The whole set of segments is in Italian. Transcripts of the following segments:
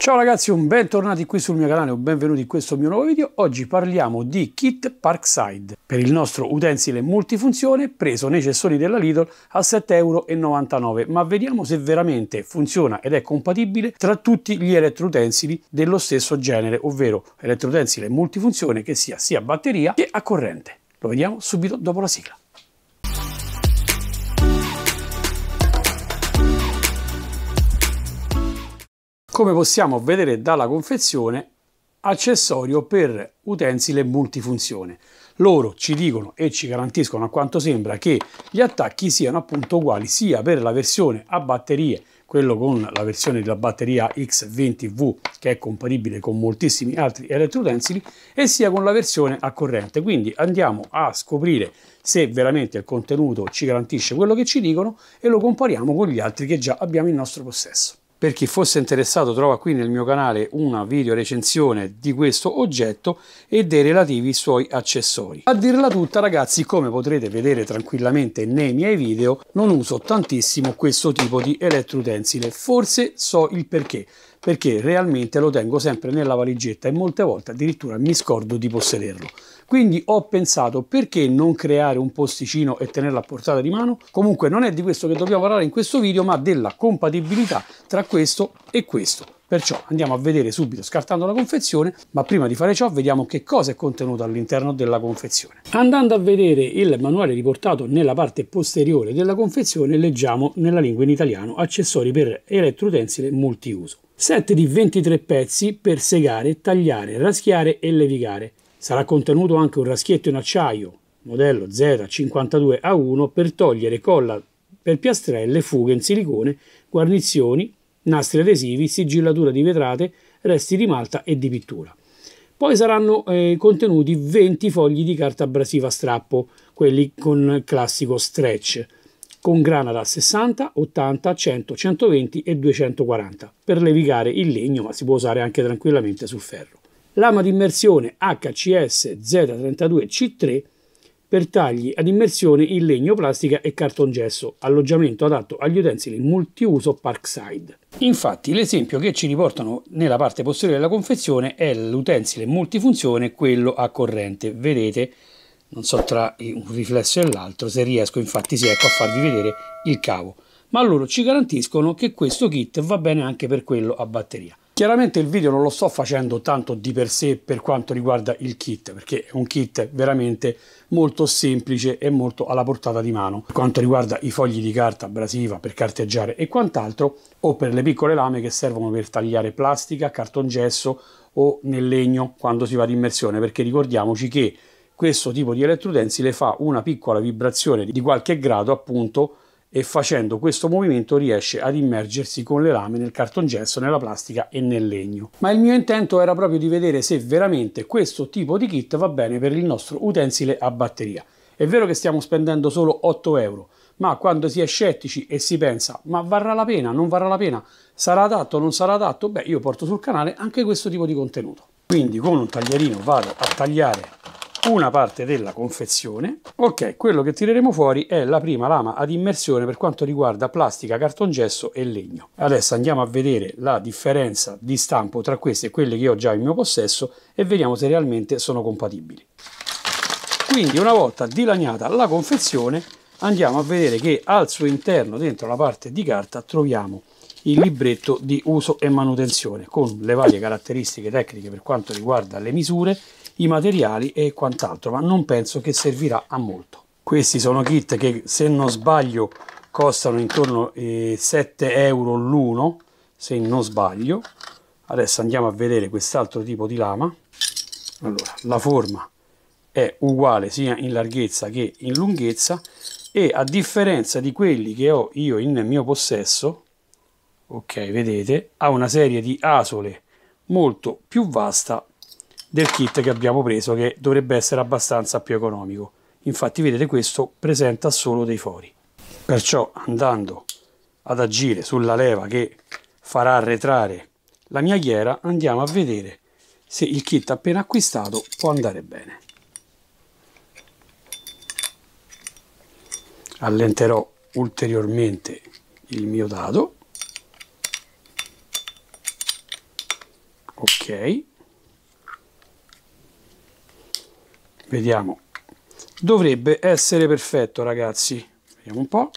Ciao ragazzi, un bentornati qui sul mio canale o benvenuti in questo mio nuovo video. Oggi parliamo di kit Parkside per il nostro utensile multifunzione preso nei cessoni della Lidl a 7,99€, ma vediamo se veramente funziona ed è compatibile tra tutti gli elettroutensili dello stesso genere, ovvero elettroutensile multifunzione che sia sia a batteria che a corrente. Lo vediamo subito dopo la sigla. come possiamo vedere dalla confezione, accessorio per utensile multifunzione. Loro ci dicono e ci garantiscono a quanto sembra che gli attacchi siano appunto uguali sia per la versione a batterie, quello con la versione della batteria X20V che è compatibile con moltissimi altri elettroutensili, e sia con la versione a corrente. Quindi andiamo a scoprire se veramente il contenuto ci garantisce quello che ci dicono e lo compariamo con gli altri che già abbiamo in nostro possesso. Per chi fosse interessato trova qui nel mio canale una video recensione di questo oggetto e dei relativi suoi accessori. A dirla tutta ragazzi, come potrete vedere tranquillamente nei miei video, non uso tantissimo questo tipo di elettroutensile. Forse so il perché perché realmente lo tengo sempre nella valigetta e molte volte addirittura mi scordo di possederlo. Quindi ho pensato perché non creare un posticino e tenerlo a portata di mano? Comunque non è di questo che dobbiamo parlare in questo video ma della compatibilità tra questo e questo. Perciò andiamo a vedere subito scartando la confezione, ma prima di fare ciò vediamo che cosa è contenuto all'interno della confezione. Andando a vedere il manuale riportato nella parte posteriore della confezione, leggiamo nella lingua in italiano accessori per elettroutensile multiuso. Set di 23 pezzi per segare, tagliare, raschiare e levigare. Sarà contenuto anche un raschietto in acciaio, modello Z52A1, per togliere colla per piastrelle, fughe in silicone, guarnizioni, nastri adesivi, sigillatura di vetrate, resti di malta e di pittura. Poi saranno eh, contenuti 20 fogli di carta abrasiva a strappo, quelli con il classico stretch, con grana da 60, 80, 100, 120 e 240 per levigare il legno, ma si può usare anche tranquillamente sul ferro. Lama d'immersione HCS Z32C3 per tagli ad immersione in legno, plastica e cartongesso, alloggiamento adatto agli utensili multiuso Parkside. Infatti l'esempio che ci riportano nella parte posteriore della confezione è l'utensile multifunzione, quello a corrente. Vedete, non so tra un riflesso e l'altro, se riesco infatti sì, ecco a farvi vedere il cavo. Ma loro ci garantiscono che questo kit va bene anche per quello a batteria. Chiaramente il video non lo sto facendo tanto di per sé per quanto riguarda il kit, perché è un kit veramente molto semplice e molto alla portata di mano. Per quanto riguarda i fogli di carta abrasiva per carteggiare e quant'altro, o per le piccole lame che servono per tagliare plastica, cartongesso o nel legno quando si va ad immersione, perché ricordiamoci che questo tipo di elettrudensile fa una piccola vibrazione di qualche grado appunto e facendo questo movimento riesce ad immergersi con le lame nel cartongesso, nella plastica e nel legno. Ma il mio intento era proprio di vedere se veramente questo tipo di kit va bene per il nostro utensile a batteria. È vero che stiamo spendendo solo 8 euro, ma quando si è scettici e si pensa ma varrà la pena, non varrà la pena, sarà adatto o non sarà adatto, beh io porto sul canale anche questo tipo di contenuto. Quindi con un taglierino vado a tagliare una parte della confezione. Ok, quello che tireremo fuori è la prima lama ad immersione per quanto riguarda plastica, cartongesso e legno. Adesso andiamo a vedere la differenza di stampo tra queste e quelle che ho già in mio possesso e vediamo se realmente sono compatibili. Quindi una volta dilaniata la confezione andiamo a vedere che al suo interno, dentro la parte di carta, troviamo il libretto di uso e manutenzione con le varie caratteristiche tecniche per quanto riguarda le misure i materiali e quant'altro, ma non penso che servirà a molto. Questi sono kit che se non sbaglio costano intorno ai eh, 7 euro l'uno, se non sbaglio. Adesso andiamo a vedere quest'altro tipo di lama. Allora, la forma è uguale sia in larghezza che in lunghezza e a differenza di quelli che ho io in mio possesso, ok, vedete, ha una serie di asole molto più vasta del kit che abbiamo preso che dovrebbe essere abbastanza più economico infatti vedete questo presenta solo dei fori perciò andando ad agire sulla leva che farà arretrare la mia ghiera andiamo a vedere se il kit appena acquistato può andare bene allenterò ulteriormente il mio dado ok Vediamo. Dovrebbe essere perfetto, ragazzi. Vediamo un po'.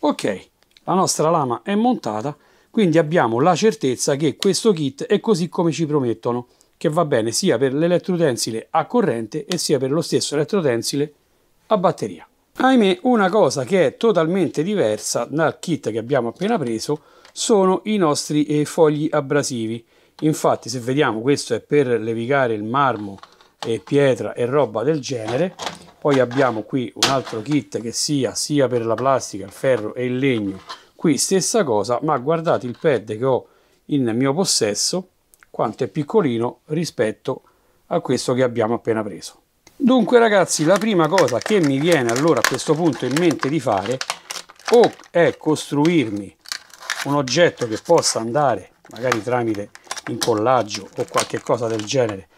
Ok, la nostra lama è montata, quindi abbiamo la certezza che questo kit è così come ci promettono, che va bene sia per l'elettrotensile a corrente e sia per lo stesso elettrotensile a batteria. Ahimè, una cosa che è totalmente diversa dal kit che abbiamo appena preso sono i nostri eh, fogli abrasivi. Infatti, se vediamo, questo è per levigare il marmo e pietra e roba del genere poi abbiamo qui un altro kit che sia sia per la plastica, il ferro e il legno qui stessa cosa ma guardate il pad che ho in mio possesso quanto è piccolino rispetto a questo che abbiamo appena preso dunque ragazzi la prima cosa che mi viene allora a questo punto in mente di fare o è costruirmi un oggetto che possa andare magari tramite incollaggio o qualche cosa del genere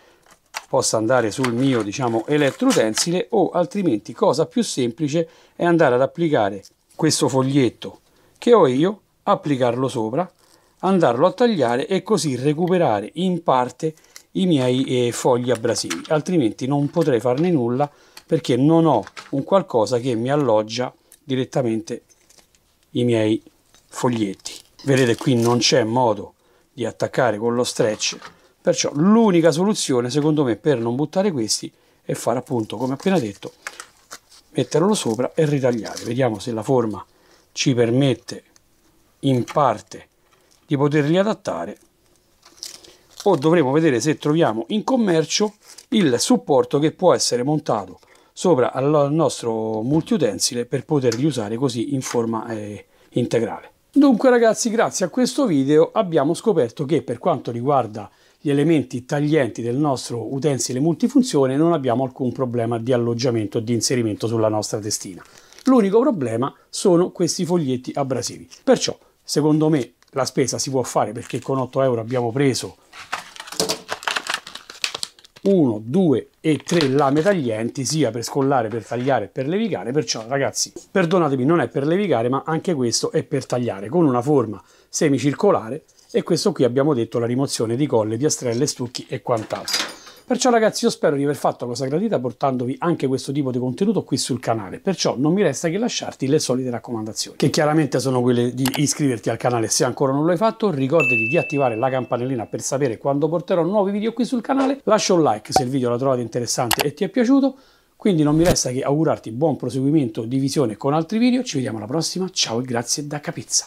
possa andare sul mio diciamo elettrotensile o altrimenti cosa più semplice è andare ad applicare questo foglietto che ho io applicarlo sopra andarlo a tagliare e così recuperare in parte i miei eh, fogli abrasivi altrimenti non potrei farne nulla perché non ho un qualcosa che mi alloggia direttamente i miei foglietti vedete qui non c'è modo di attaccare con lo stretch Perciò l'unica soluzione, secondo me, per non buttare questi è fare appunto, come appena detto, metterlo sopra e ritagliare. Vediamo se la forma ci permette in parte di poterli adattare o dovremo vedere se troviamo in commercio il supporto che può essere montato sopra al nostro multiutensile per poterli usare così in forma eh, integrale. Dunque ragazzi grazie a questo video abbiamo scoperto che per quanto riguarda gli elementi taglienti del nostro utensile multifunzione non abbiamo alcun problema di alloggiamento o di inserimento sulla nostra testina. L'unico problema sono questi foglietti abrasivi. Perciò, secondo me, la spesa si può fare perché con 8 euro abbiamo preso 1, 2 e 3 lame taglienti sia per scollare, per tagliare e per levigare. perciò ragazzi perdonatemi non è per levigare, ma anche questo è per tagliare con una forma semicircolare e questo qui abbiamo detto la rimozione di colle, piastrelle, stucchi e quant'altro. Perciò ragazzi io spero di aver fatto la cosa gradita portandovi anche questo tipo di contenuto qui sul canale, perciò non mi resta che lasciarti le solite raccomandazioni, che chiaramente sono quelle di iscriverti al canale se ancora non l'hai fatto, ricordati di attivare la campanellina per sapere quando porterò nuovi video qui sul canale, lascia un like se il video lo trovate interessante e ti è piaciuto, quindi non mi resta che augurarti buon proseguimento di visione con altri video, ci vediamo alla prossima, ciao e grazie da Capizza.